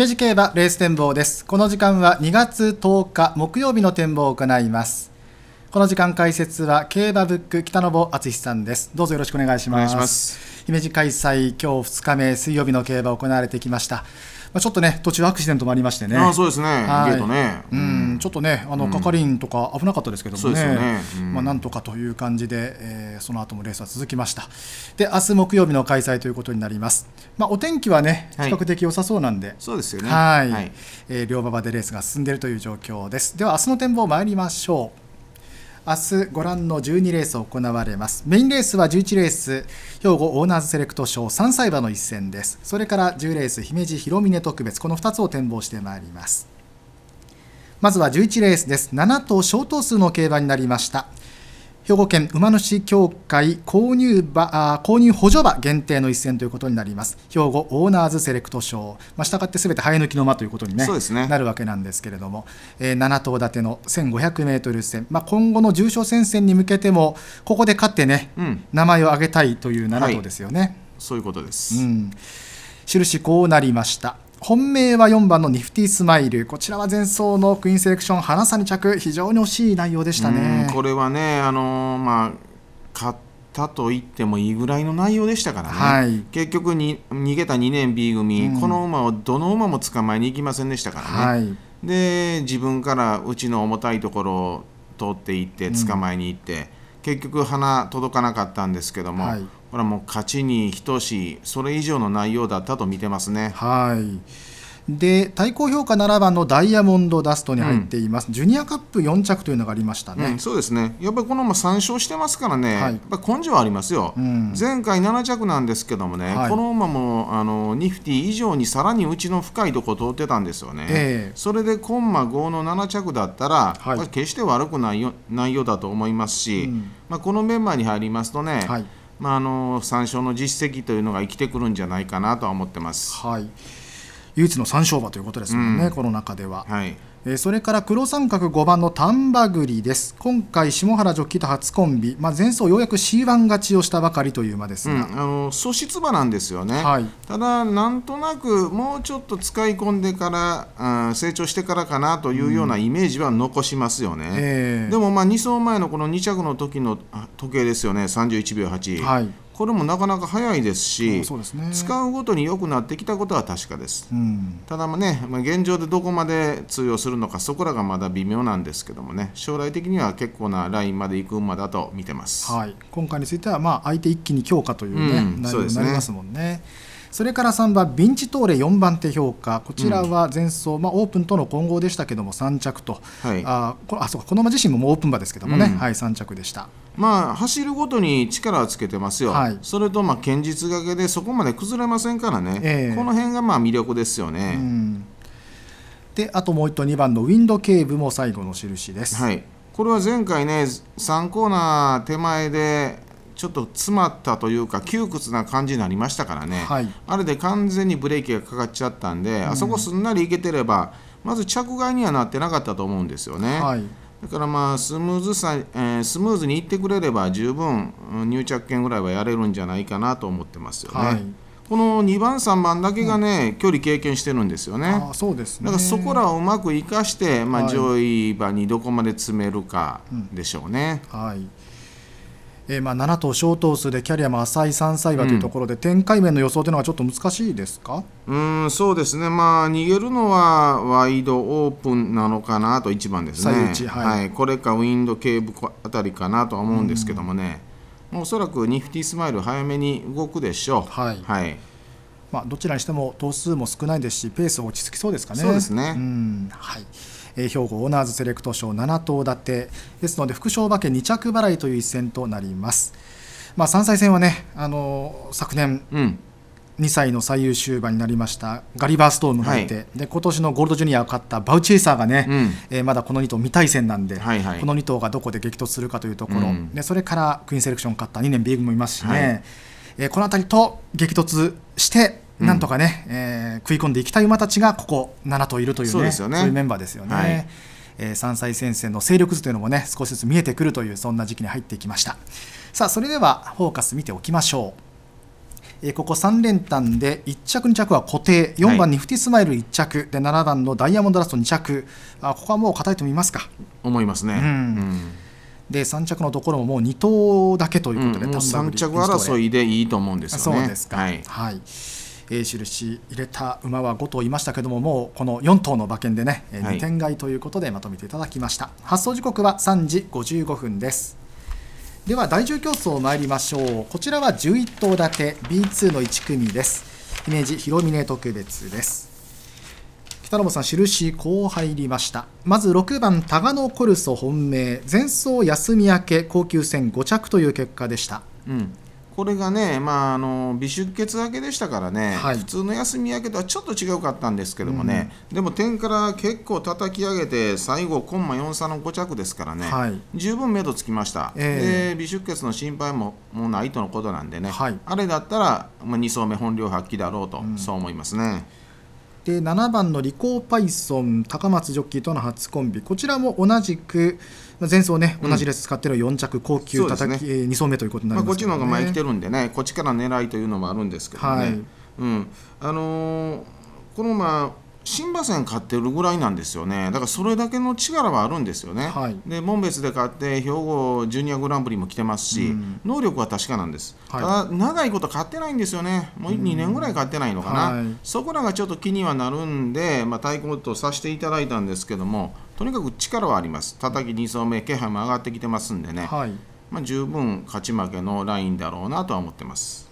姫路競馬レース展望ですこの時間は2月10日木曜日の展望を行いますこの時間解説は競馬ブック北野敦さんですどうぞよろしくお願いします姫路開催今日2日目水曜日の競馬行われてきましたまあ、ちょっとね途中アクシデントもありましてねあそうですねゲートね、うん、ちょっとねあの係員とか危なかったですけどもねまあ、なんとかという感じで、えー、その後もレースは続きましたで明日木曜日の開催ということになります、まあ、お天気はね比較的良さそうなんで、はい、そうですよねはい、はい、えー、両馬場でレースが進んでいるという状況ですでは明日の展望参りましょう明日ご覧の12レース行われますメインレースは11レース兵庫オーナーズセレクト賞3歳馬の一戦ですそれから10レース姫路広峰特別この2つを展望してまいりますまずは11レースです7頭小頭数の競馬になりました兵庫県馬主協会購入場購入補助場限定の一戦ということになります兵庫オーナーズセレクト賞、まあ、したがってすべて生え抜きの間ということにね、ねなるわけなんですけれども、えー、7頭立ての1500メートル戦、まあ、今後の重賞戦線に向けてもここで勝ってね、うん、名前を挙げたいという7頭ですよね、はい、そういうことです、うん、印こうなりました本命は4番のニフティスマイルこちらは前走のクイーンセレクション花差に着非常に惜しい内容でしたねこれはねあのー、まあ勝ったと言ってもいいぐらいの内容でしたからね、はい、結局に逃げた2年 B 組、うん、この馬をどの馬も捕まえに行きませんでしたからね、はい、で自分からうちの重たいところを通っていって捕まえに行って、うん、結局花届かなかったんですけども、はいこれはもう勝ちに等しい、それ以上の内容だったと見てますね。はいで対抗評価7番のダイヤモンドダストに入っています、うん、ジュニアカップ4着というのがありましたね、うん、そうですね、やっぱりこのまま3勝してますからね、はい、やっぱ根性はありますよ、うん、前回7着なんですけどもね、はい、この馬もあのニフティ以上にさらにうちの深いとこ通ってたんですよね、えー、それでコンマ5の7着だったら、はい、決して悪くないよ内容だと思いますし、まあ、このメンバーに入りますとね、はいまあ、あの参照の実績というのが生きてくるんじゃないかなとは思ってます。はい唯一の三勝馬ということですもんね、うん、この中では。はいえー、それから黒三角5番の丹波栗です今回下原ジョッキーと初コンビ、まあ、前走ようやく C1 勝ちをしたばかりという馬ですが、うん、あの素質馬なんですよね、はい、ただなんとなくもうちょっと使い込んでから、うん、成長してからかなというようなイメージは残しますよね、うんえー、でもまあ2走前のこの2着の時の時計ですよね31秒8、はい、これもなかなか早いですし、ね、使うごとに良くなってきたことは確かです、うん、ただもね、まあ、現状でどこまで通用するのかそこらがまだ微妙なんですけどもね将来的には結構なラインまで行く馬だと見てます、はい、今回についてはまあ相手一気に強化というね、うん、内容になりますもんね。それから3番、ビンチトーレ4番手評価、こちらは前走、うん、まあ、オープンとの混合でしたけども、3着と、はい、ああそうかこの馬自身ももうオープン馬ですけどもね、うん、はい、3着でした。まあ、走るごとに力をつけてますよ、はい、それとまあ堅実がけでそこまで崩れませんからね、えー、この辺がまあ魅力ですよね。うんであともう1頭2番のウィンドケーブも最後の印です、はい、これは前回ね3コーナー手前でちょっと詰まったというか窮屈な感じになりましたからね、はい、あれで完全にブレーキがかかっちゃったんで、うん、あそこすんなりいけてればまず着外にはなってなかったと思うんですよね。はい、だからまあスムーズさ、えー、スムーズにいってくれれば十分入着券ぐらいはやれるんじゃないかなと思ってますよね。はいこの2番3番だけがね、うん、距離経験してるんですよね。あそうですね。だからそこらをうまく生かして、まあ、上位馬にどこまで詰めるかでしょうね。はい、はいえー、まあ7頭小頭数でキャリアも浅い3歳馬というところで、うん、展開面の予想というのはちょっと難しいですかうんそうですね、まあ、逃げるのはワイドオープンなのかなと1番ですね、はい、はい、これかウィンド警部あたりかなとは思うんですけどもね、うおそらくニフティスマイル早めに動くでしょう。はい、はいまあ、どちらにしても頭数も少ないですしペース落ち着きそうですかね。そうですね、うんはい兵庫オーナーズセレクト賞7頭立てですので副賞馬券2着払いという一戦となります。まあ、3歳戦はね、あの昨年、うん2歳の最優秀馬になりましたガリバーストームがいて、はい、で今年のゴールドジュニアを勝ったバウチェイサーがね、うん、えー、まだこの2頭未対戦なんで、はいはい、この2頭がどこで激突するかというところ、うん、でそれからクイーンセレクション勝った2年 B 組もいますしね、はい、えー、この辺りと激突してなんとかね、うん、えー、食い込んでいきたい馬たちがここ7頭いるというねそうですよねそういうメンバーですよね。はいえ山菜戦線の勢力図というのもね少しずつ見えてくるというそんな時期に入ってきましたさあそれではフォーカス見ておきましょう、えー、ここ3連単で1着2着は固定4番ニフティスマイル1着で7番のダイヤモンドラスト2着あここはもう硬いと見ますか思いますね、うん、うんで3着のところももう2頭だけということで、うん、3着争いでいいと思うんですよね。そうですか、はい、はいえー、印入れた馬は5頭いましたけどももうこの4頭の馬券でね、えー、2点買いということでまとめていただきました、はい、発送時刻は3時55分ですでは第10競争参りましょうこちらは11頭立て B2 の1組ですイメージ広峰特別です北野さん印こう入りましたまず6番タガノコルソ本命前走休み明け高級戦5着という結果でした、うん、これがね、まあ、あの微出血明けでしたからね、はい、普通の休み明けとはちょっと違うかったんですけどもね、うん、でも点から結構叩き上げて最後コンマ4差の5着ですからね、はい、十分目処つきました、えー、で微出血の心配ももうないとのことなんでね、はい、あれだったら、まあ、2走目本領発揮だろうと、うん、そう思いますね。で7番のリコーパイソン高松ジョッキーとの初コンビこちらも同じく前走ね、同じレース使ってる4着高級叩き、ね、2走目ということになります、ね、まあ、こっちの方が前来てるんでねこっちから狙いというのもあるんですけどね、はい、うんあのー、このまあ新馬戦勝ってるぐらいなんですよねだからそれだけの力はあるんですよね、はい、で門別で勝って兵庫ジュニアグランプリも来てますし、うん、能力は確かなんです、はい、ただ長いこと勝ってないんですよねもう2年ぐらい勝ってないのかな、うんはい、そこらがちょっと気にはなるんで、まあ、対抗とさせていただいたんですけどもとにかく力はあります叩き2走目気配も上がってきてますんでね、まあ、十分勝ち負けのラインだろうなとは思ってます。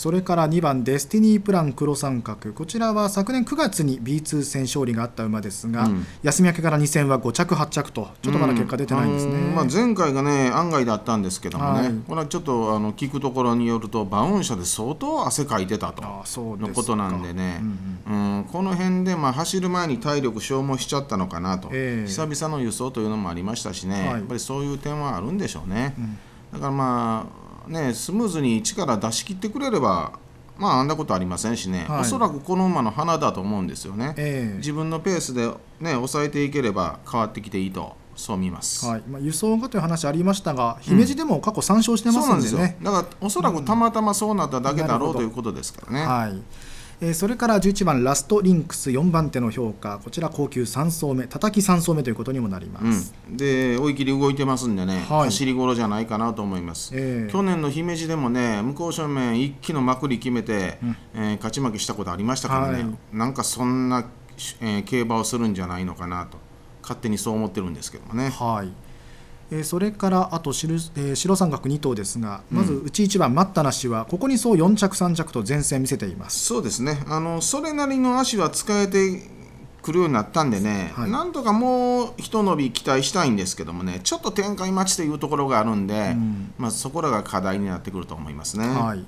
それから2番デスティニープラン黒三角こちらは昨年9月に B2 戦勝利があった馬ですが、うん、休み明けから2戦は5着8着とちょっとまだ結果出てないんですね、うん、まあ、前回がね案外だったんですけどもね、はい、これはちょっとあの聞くところによるとバウン車で相当汗かいてたとのことなんでね、うん、ん、この辺でまあ走る前に体力消耗しちゃったのかなと、えー、久々の輸送というのもありましたしね、はい、やっぱりそういう点はあるんでしょうね。だからまあね、スムーズに力出し切ってくれればまあ、あんなことありませんしね、はい、おそらくこの馬の花だと思うんですよね、えー、自分のペースで、ね、抑えていければ変わってきていいと。そう見ます、はいまあ、輸送がという話ありましたが、姫路でも過去3勝してますんでね、だからおそらくたまたまそうなっただけだろう、うん、ということですからね。はいえそれから11番ラストリンクス4番手の評価こちら高級3走目叩き3走目ということにもなります、うん、で追い切り動いてますんでね、はい、走り頃じゃないかなと思います、えー、去年の姫路でもね向こう正面一気のまくり決めて、うん、えー、勝ち負けしたことありましたからね、はい、なんかそんな、え競馬をするんじゃないのかなと勝手にそう思ってるんですけどもね。はいえそれからあと白,、え白三角2頭ですが、まず内一1番、待ったなしは、ここにそう4着、3着と前線見せていますそうですね、あのそれなりの足は使えてくるようになったんでね、はい、なんとかもうひと伸び期待したいんですけどもね、ちょっと展開待ちというところがあるんで、うん、まあ、そこらが課題になってくると思いますね。はい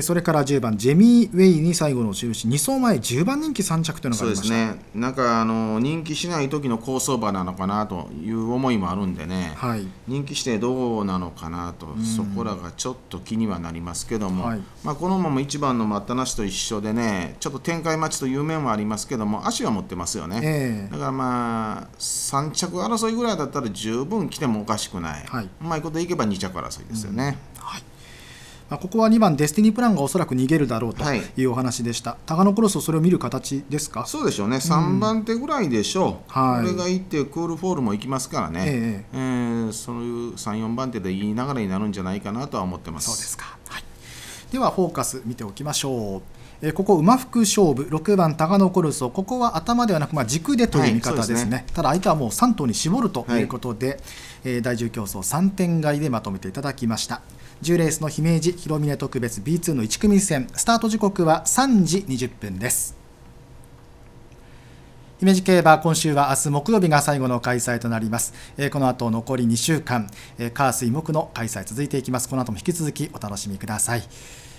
それから10番ジェミー・ウェイに最後の印2走前10番人気3着というのがありましたそうですねなんかあの人気しない時の高層馬なのかなという思いもあるんでね、はい、人気してどうなのかなと、そこらがちょっと気にはなりますけども、はい、まあ、このまま1番の待ったなしと一緒でねちょっと展開待ちという面はありますけども足は持ってますよね、えー、だからまあ3着争いぐらいだったら十分来てもおかしくない、はい、うまいこといけば2着争いですよね。うん、はいまあ、ここは2番デスティニープランがおそらく逃げるだろうというお話でした、はい、タガノクロスそれを見る形ですかそうでしょうね3番手ぐらいでしょう、うん、はい、これがいってクールフォールも行きますからね、えええー、そういう34番手で言いながらになるんじゃないかなとは思ってますそうですか、はい、ではフォーカス見ておきましょうえここ馬服勝負6番タガノコルソここは頭ではなく、まあ、軸でという見方ですねはいすね、ただ相手はもう3頭に絞るということで、はい、えー、第10競争3点外でまとめていただきました。10レースの姫路広峰特別 B2 の1組戦スタート時刻は3時20分です姫路競馬、今週は明日木曜日が最後の開催となります。えー、この後残り2週間、えー、火水木の開催続いていきます。この後も引き続きお楽しみください。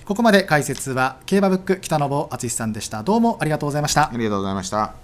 ここまで解説は競馬ブック北信厚さんでした。どうもありがとうございました。ありがとうございました。